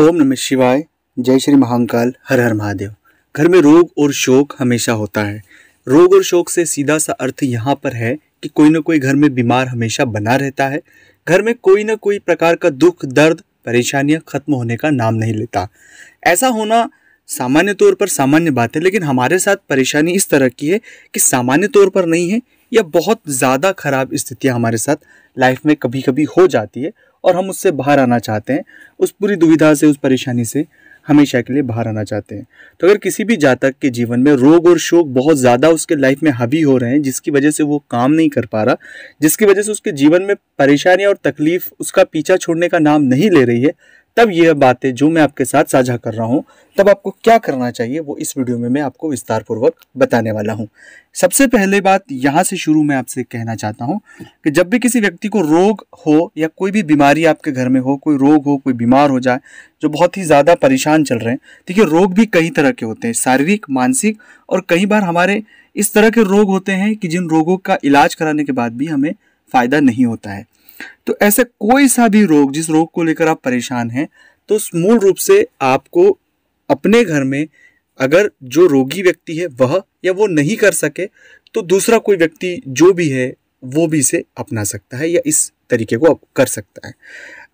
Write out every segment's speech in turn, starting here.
ओम नमः शिवाय जय श्री महाकाल हर हर महादेव घर में रोग और शोक हमेशा होता है रोग और शोक से सीधा सा अर्थ यहाँ पर है कि कोई ना कोई घर में बीमार हमेशा बना रहता है घर में कोई ना कोई प्रकार का दुख दर्द परेशानियाँ खत्म होने का नाम नहीं लेता ऐसा होना सामान्य तौर पर सामान्य बात है लेकिन हमारे साथ परेशानी इस तरह की है कि सामान्य तौर पर नहीं है या बहुत ज़्यादा खराब स्थितियाँ हमारे साथ लाइफ में कभी कभी हो जाती है और हम उससे बाहर आना चाहते हैं उस पूरी दुविधा से उस परेशानी से हमेशा के लिए बाहर आना चाहते हैं तो अगर किसी भी जातक के जीवन में रोग और शोक बहुत ज़्यादा उसके लाइफ में हावी हो रहे हैं जिसकी वजह से वो काम नहीं कर पा रहा जिसकी वजह से उसके जीवन में परेशानियाँ और तकलीफ उसका पीछा छोड़ने का नाम नहीं ले रही है तब ये बातें जो मैं आपके साथ साझा कर रहा हूँ तब आपको क्या करना चाहिए वो इस वीडियो में मैं आपको विस्तार पूर्वक बताने वाला हूँ सबसे पहले बात यहाँ से शुरू मैं आपसे कहना चाहता हूँ कि जब भी किसी व्यक्ति को रोग हो या कोई भी बीमारी आपके घर में हो कोई रोग हो कोई बीमार हो जाए जो बहुत ही ज़्यादा परेशान चल रहे हैं देखिए रोग भी कई तरह के होते हैं शारीरिक मानसिक और कई बार हमारे इस तरह के रोग होते हैं कि जिन रोगों का इलाज कराने के बाद भी हमें फ़ायदा नहीं होता है तो ऐसा कोई सा भी रोग जिस रोग को लेकर आप परेशान हैं तो मूल रूप से आपको अपने घर में अगर जो रोगी व्यक्ति है वह या वो नहीं कर सके तो दूसरा कोई व्यक्ति जो भी है वो भी इसे अपना सकता है या इस तरीके को कर सकता है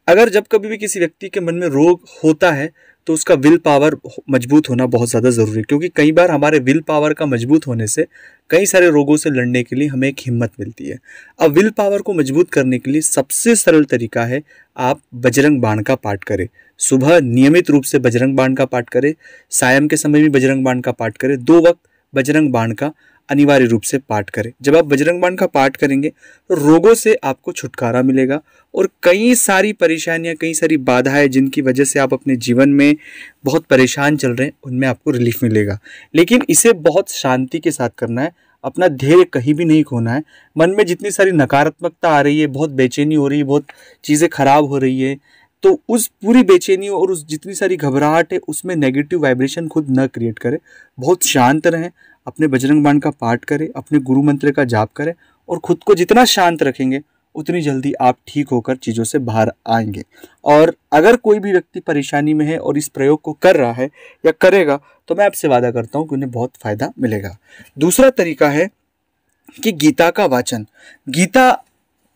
अगर जब कभी भी किसी व्यक्ति के मन में रोग होता है तो उसका विल पावर मजबूत होना बहुत ज़्यादा ज़रूरी है क्योंकि कई बार हमारे विल पावर का मजबूत होने से कई सारे रोगों से लड़ने के लिए हमें एक हिम्मत मिलती है अब विल पावर को मजबूत करने के लिए सबसे सरल तरीका है आप बजरंग बाण का पाठ करें सुबह नियमित रूप से बजरंग बाण का पाठ करें सायम के समय भी बजरंग बाण का पाठ करें दो वक्त बजरंग बाण का अनिवार्य रूप से पाठ करें जब आप बजरंग बाण का पाठ करेंगे तो रोगों से आपको छुटकारा मिलेगा और कई सारी परेशानियां कई सारी बाधाएं जिनकी वजह से आप अपने जीवन में बहुत परेशान चल रहे हैं उनमें आपको रिलीफ मिलेगा लेकिन इसे बहुत शांति के साथ करना है अपना धैर्य कहीं भी नहीं खोना है मन में जितनी सारी नकारात्मकता आ रही है बहुत बेचैनी हो रही है बहुत चीज़ें खराब हो रही है तो उस पूरी बेचैनी और उस जितनी सारी घबराहट है उसमें नेगेटिव वाइब्रेशन खुद न क्रिएट करें बहुत शांत रहें अपने बजरंग बाण का पाठ करें अपने गुरु मंत्र का जाप करें और खुद को जितना शांत रखेंगे उतनी जल्दी आप ठीक होकर चीज़ों से बाहर आएंगे और अगर कोई भी व्यक्ति परेशानी में है और इस प्रयोग को कर रहा है या करेगा तो मैं आपसे वादा करता हूँ कि उन्हें बहुत फ़ायदा मिलेगा दूसरा तरीका है कि गीता का वाचन गीता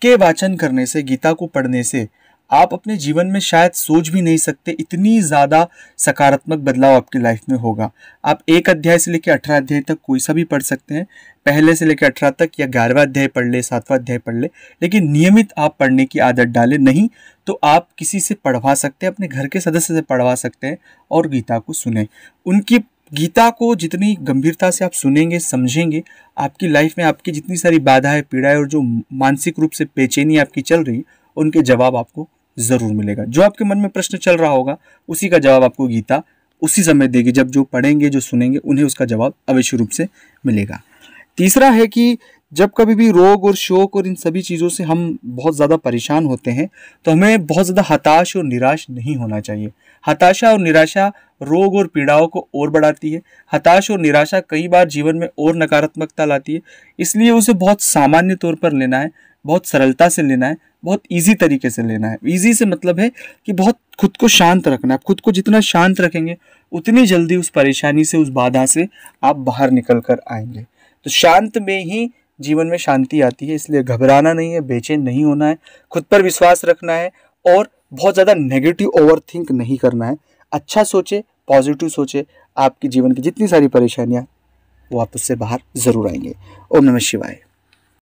के वाचन करने से गीता को पढ़ने से आप अपने जीवन में शायद सोच भी नहीं सकते इतनी ज़्यादा सकारात्मक बदलाव आपकी लाइफ में होगा आप एक अध्याय से लेकर अठारह अध्याय तक कोई सा भी पढ़ सकते हैं पहले से लेकर अठारह तक या ग्यारहवा अध्याय पढ़ ले सातवां अध्याय पढ़ ले लेकिन नियमित आप पढ़ने की आदत डालें नहीं तो आप किसी से पढ़वा सकते हैं अपने घर के सदस्य से पढ़वा सकते हैं और गीता को सुने उनकी गीता को जितनी गंभीरता से आप सुनेंगे समझेंगे आपकी लाइफ में आपकी जितनी सारी बाधाएं पीड़ाएं और जो मानसिक रूप से बेचैनी आपकी चल रही उनके जवाब आपको ज़रूर मिलेगा जो आपके मन में प्रश्न चल रहा होगा उसी का जवाब आपको गीता उसी समय देगी जब जो पढ़ेंगे जो सुनेंगे उन्हें उसका जवाब अवश्य रूप से मिलेगा तीसरा है कि जब कभी भी रोग और शोक और इन सभी चीज़ों से हम बहुत ज़्यादा परेशान होते हैं तो हमें बहुत ज़्यादा हताश और निराश नहीं होना चाहिए हताशा और निराशा रोग और पीड़ाओं को और बढ़ाती है हताश और निराशा कई बार जीवन में और नकारात्मकता लाती है इसलिए उसे बहुत सामान्य तौर पर लेना है बहुत सरलता से लेना है बहुत इजी तरीके से लेना है इजी से मतलब है कि बहुत खुद को शांत रखना है खुद को जितना शांत रखेंगे उतनी जल्दी उस परेशानी से उस बाधा से आप बाहर निकल कर आएंगे तो शांत में ही जीवन में शांति आती है इसलिए घबराना नहीं है बेचैन नहीं होना है खुद पर विश्वास रखना है और बहुत ज़्यादा नेगेटिव ओवर थिंक नहीं करना है अच्छा सोचे पॉजिटिव सोचे आपके जीवन की जितनी सारी परेशानियाँ वो आप उससे बाहर ज़रूर आएंगे ओम नमः शिवाय